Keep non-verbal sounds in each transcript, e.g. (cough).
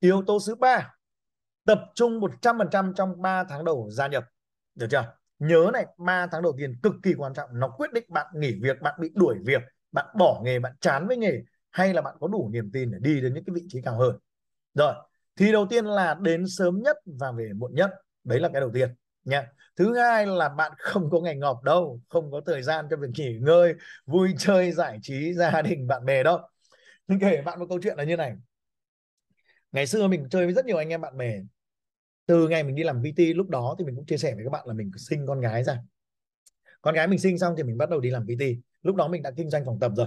Yếu tố thứ ba tập trung 100% trong 3 tháng đầu gia nhập. Được chưa? Nhớ này, 3 tháng đầu tiên cực kỳ quan trọng, nó quyết định bạn nghỉ việc, bạn bị đuổi việc, bạn bỏ nghề, bạn chán với nghề hay là bạn có đủ niềm tin để đi đến những cái vị trí cao hơn. Rồi, thì đầu tiên là đến sớm nhất và về muộn nhất, đấy là cái đầu tiên nha. Thứ hai là bạn không có ngày ngọc đâu, không có thời gian cho việc nghỉ ngơi, vui chơi, giải trí, gia đình, bạn bè đâu. Nhưng kể bạn một câu chuyện là như này, ngày xưa mình chơi với rất nhiều anh em bạn bè từ ngày mình đi làm VT lúc đó thì mình cũng chia sẻ với các bạn là mình sinh con gái ra con gái mình sinh xong thì mình bắt đầu đi làm VT lúc đó mình đã kinh doanh phòng tập rồi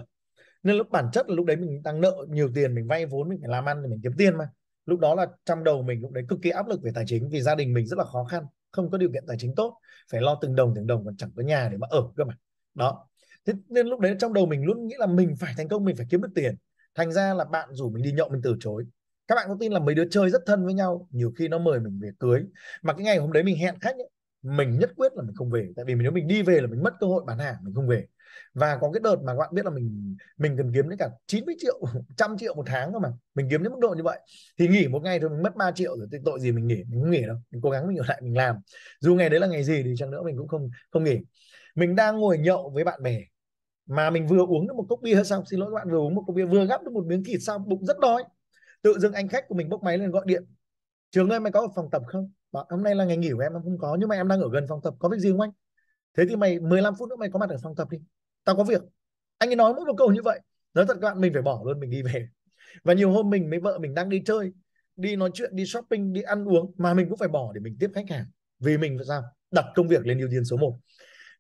nên lúc bản chất là lúc đấy mình đang nợ nhiều tiền mình vay vốn mình phải làm ăn để mình kiếm tiền mà lúc đó là trong đầu mình lúc đấy cực kỳ áp lực về tài chính vì gia đình mình rất là khó khăn không có điều kiện tài chính tốt phải lo từng đồng từng đồng còn chẳng có nhà để mà ở cơ mà đó thế nên lúc đấy trong đầu mình luôn nghĩ là mình phải thành công mình phải kiếm được tiền thành ra là bạn rủ mình đi nhậu mình từ chối các bạn có tin là mấy đứa chơi rất thân với nhau nhiều khi nó mời mình về cưới mà cái ngày hôm đấy mình hẹn khách ấy, mình nhất quyết là mình không về tại vì nếu mình đi về là mình mất cơ hội bán hàng mình không về và có cái đợt mà các bạn biết là mình mình cần kiếm đến cả 90 triệu (laughs) trăm triệu một tháng cơ mà mình kiếm đến mức độ như vậy thì nghỉ một ngày thôi mình mất 3 triệu rồi thì tội gì mình nghỉ mình không nghỉ đâu mình cố gắng mình ở lại mình làm dù ngày đấy là ngày gì thì chẳng nữa mình cũng không không nghỉ mình đang ngồi nhậu với bạn bè mà mình vừa uống được một cốc bia xong xin lỗi các bạn vừa uống một cốc bia vừa gắp được một miếng thịt xong bụng rất đói tự dưng anh khách của mình bốc máy lên gọi điện trường ơi mày có phòng tập không bảo hôm nay là ngày nghỉ của em em không có nhưng mà em đang ở gần phòng tập có việc gì không anh thế thì mày 15 phút nữa mày có mặt ở phòng tập đi tao có việc anh ấy nói mỗi một câu như vậy nói thật các bạn mình phải bỏ luôn mình đi về và nhiều hôm mình mấy vợ mình đang đi chơi đi nói chuyện đi shopping đi ăn uống mà mình cũng phải bỏ để mình tiếp khách hàng vì mình phải sao đặt công việc lên ưu tiên số 1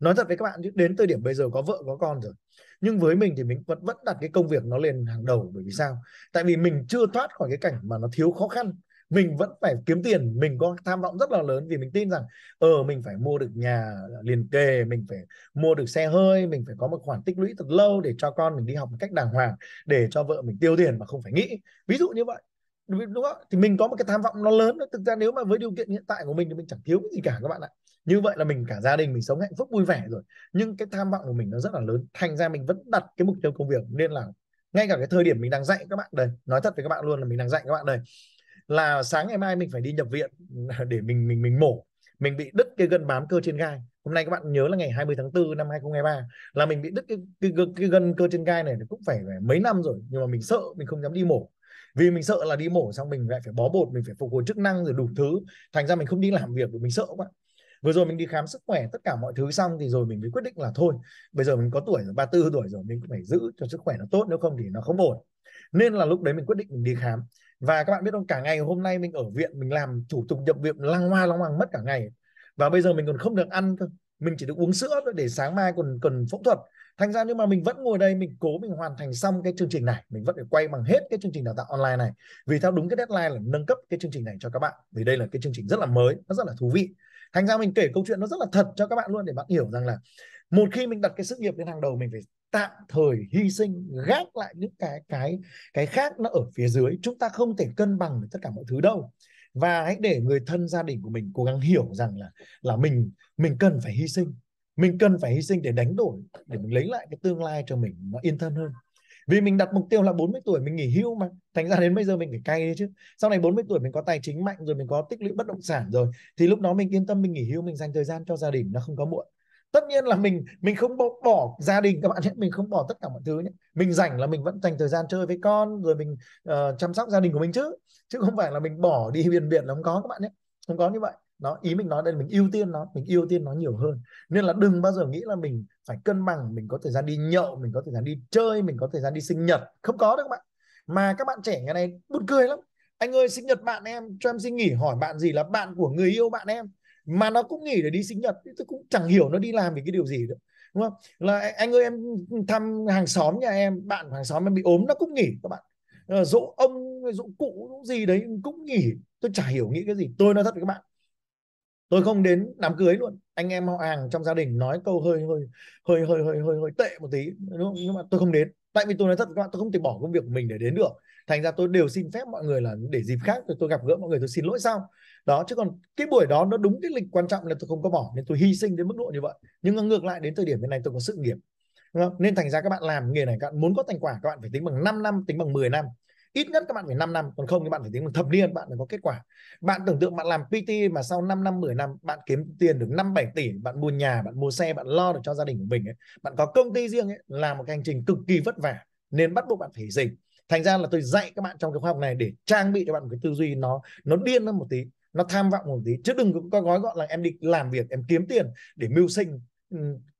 nói thật với các bạn đến thời điểm bây giờ có vợ có con rồi nhưng với mình thì mình vẫn vẫn đặt cái công việc nó lên hàng đầu bởi vì sao tại vì mình chưa thoát khỏi cái cảnh mà nó thiếu khó khăn mình vẫn phải kiếm tiền mình có tham vọng rất là lớn vì mình tin rằng ờ mình phải mua được nhà liền kề mình phải mua được xe hơi mình phải có một khoản tích lũy thật lâu để cho con mình đi học một cách đàng hoàng để cho vợ mình tiêu tiền mà không phải nghĩ ví dụ như vậy đúng không thì mình có một cái tham vọng nó lớn thực ra nếu mà với điều kiện hiện tại của mình thì mình chẳng thiếu cái gì cả các bạn ạ như vậy là mình cả gia đình mình sống hạnh phúc vui vẻ rồi nhưng cái tham vọng của mình nó rất là lớn thành ra mình vẫn đặt cái mục tiêu công việc nên là ngay cả cái thời điểm mình đang dạy các bạn đây nói thật với các bạn luôn là mình đang dạy các bạn đây là sáng ngày mai mình phải đi nhập viện (laughs) để mình mình mình mổ mình bị đứt cái gân bám cơ trên gai hôm nay các bạn nhớ là ngày 20 tháng 4 năm 2023 là mình bị đứt cái cái, cái, cái gân cơ trên gai này cũng phải, phải mấy năm rồi nhưng mà mình sợ mình không dám đi mổ vì mình sợ là đi mổ xong mình lại phải bó bột mình phải phục hồi chức năng rồi đủ thứ thành ra mình không đi làm việc vì mình sợ quá vừa rồi mình đi khám sức khỏe tất cả mọi thứ xong thì rồi mình mới quyết định là thôi bây giờ mình có tuổi rồi ba tư tuổi rồi mình cũng phải giữ cho sức khỏe nó tốt nếu không thì nó không ổn nên là lúc đấy mình quyết định mình đi khám và các bạn biết không cả ngày hôm nay mình ở viện mình làm thủ tục nhập viện lăng hoa long hoàng mất cả ngày và bây giờ mình còn không được ăn cơ mình chỉ được uống sữa thôi để sáng mai còn cần phẫu thuật thành ra nhưng mà mình vẫn ngồi đây mình cố mình hoàn thành xong cái chương trình này mình vẫn phải quay bằng hết cái chương trình đào tạo online này vì theo đúng cái deadline là nâng cấp cái chương trình này cho các bạn vì đây là cái chương trình rất là mới nó rất là thú vị thành ra mình kể câu chuyện nó rất là thật cho các bạn luôn để bạn hiểu rằng là một khi mình đặt cái sự nghiệp lên hàng đầu mình phải tạm thời hy sinh gác lại những cái cái cái khác nó ở phía dưới chúng ta không thể cân bằng được tất cả mọi thứ đâu và hãy để người thân gia đình của mình cố gắng hiểu rằng là là mình mình cần phải hy sinh mình cần phải hy sinh để đánh đổi để mình lấy lại cái tương lai cho mình nó yên thân hơn vì mình đặt mục tiêu là 40 tuổi mình nghỉ hưu mà thành ra đến bây giờ mình phải cay đấy chứ sau này 40 tuổi mình có tài chính mạnh rồi mình có tích lũy bất động sản rồi thì lúc đó mình yên tâm mình nghỉ hưu mình dành thời gian cho gia đình nó không có muộn tất nhiên là mình mình không bỏ, bỏ gia đình các bạn nhé mình không bỏ tất cả mọi thứ nhé mình rảnh là mình vẫn dành thời gian chơi với con rồi mình uh, chăm sóc gia đình của mình chứ chứ không phải là mình bỏ đi (laughs) biển biển là không có các bạn nhé không có như vậy nó ý mình nói đây là mình ưu tiên nó mình ưu tiên nó nhiều hơn nên là đừng bao giờ nghĩ là mình phải cân bằng mình có thời gian đi nhậu mình có thời gian đi chơi mình có thời gian đi sinh nhật không có đâu các bạn mà các bạn trẻ ngày này buồn cười lắm anh ơi sinh nhật bạn em cho em xin nghỉ hỏi bạn gì là bạn của người yêu bạn em mà nó cũng nghỉ để đi sinh nhật tôi cũng chẳng hiểu nó đi làm vì cái điều gì nữa đúng không là anh ơi em thăm hàng xóm nhà em bạn hàng xóm em bị ốm nó cũng nghỉ các bạn ờ, dỗ ông dỗ cụ dỗ gì đấy cũng nghỉ tôi chả hiểu nghĩ cái gì tôi nói thật với các bạn tôi không đến đám cưới luôn anh em họ hàng trong gia đình nói câu hơi hơi hơi hơi hơi hơi, hơi tệ một tí đúng không? nhưng mà tôi không đến tại vì tôi nói thật các bạn tôi không thể bỏ công việc của mình để đến được thành ra tôi đều xin phép mọi người là để dịp khác tôi, tôi gặp gỡ mọi người tôi xin lỗi sau đó chứ còn cái buổi đó nó đúng cái lịch quan trọng là tôi không có bỏ nên tôi hy sinh đến mức độ như vậy nhưng ngược lại đến thời điểm hiện nay tôi có sự nghiệp nên thành ra các bạn làm nghề này các bạn muốn có thành quả các bạn phải tính bằng 5 năm tính bằng 10 năm ít nhất các bạn phải 5 năm còn không thì bạn phải tính một thập niên bạn mới có kết quả bạn tưởng tượng bạn làm PT mà sau 5 năm 10 năm bạn kiếm tiền được 5 7 tỷ bạn mua nhà bạn mua xe bạn lo được cho gia đình của mình ấy. bạn có công ty riêng ấy, là một cái hành trình cực kỳ vất vả nên bắt buộc bạn phải dịch thành ra là tôi dạy các bạn trong cái khóa học này để trang bị cho bạn một cái tư duy nó nó điên hơn một tí nó tham vọng một tí chứ đừng có gói gọn là em đi làm việc em kiếm tiền để mưu sinh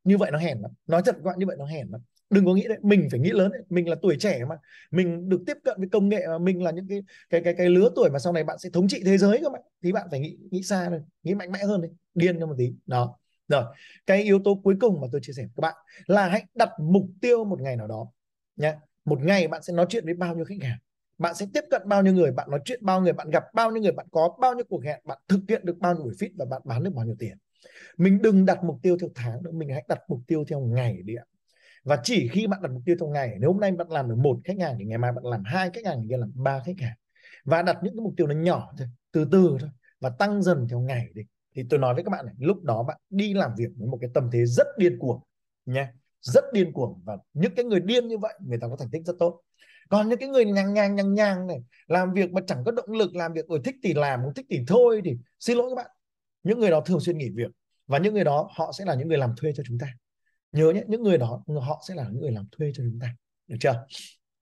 như vậy nó hèn lắm nói thật các bạn như vậy nó hèn lắm đừng có nghĩ đấy mình phải nghĩ lớn đấy. mình là tuổi trẻ mà mình được tiếp cận với công nghệ mà mình là những cái cái cái cái lứa tuổi mà sau này bạn sẽ thống trị thế giới các bạn thì bạn phải nghĩ nghĩ xa lên nghĩ mạnh mẽ hơn đấy điên cho một tí đó rồi cái yếu tố cuối cùng mà tôi chia sẻ với các bạn là hãy đặt mục tiêu một ngày nào đó nhé một ngày bạn sẽ nói chuyện với bao nhiêu khách hàng bạn sẽ tiếp cận bao nhiêu người bạn nói chuyện bao người bạn gặp bao nhiêu người bạn có bao nhiêu cuộc hẹn bạn thực hiện được bao nhiêu buổi fit và bạn bán được bao nhiêu tiền mình đừng đặt mục tiêu theo tháng nữa mình hãy đặt mục tiêu theo ngày đi ạ và chỉ khi bạn đặt mục tiêu trong ngày nếu hôm nay bạn làm được một khách hàng thì ngày mai bạn làm hai khách hàng thì làm ba khách hàng và đặt những cái mục tiêu nó nhỏ thôi từ từ thôi và tăng dần theo ngày đi thì tôi nói với các bạn này lúc đó bạn đi làm việc với một cái tâm thế rất điên cuồng nha rất điên cuồng và những cái người điên như vậy người ta có thành tích rất tốt còn những cái người nhàng nhàng nhàng nhàng này làm việc mà chẳng có động lực làm việc rồi thích thì làm không thích thì thôi thì xin lỗi các bạn những người đó thường xuyên nghỉ việc và những người đó họ sẽ là những người làm thuê cho chúng ta nhớ nhé những người đó họ sẽ là những người làm thuê cho chúng ta được chưa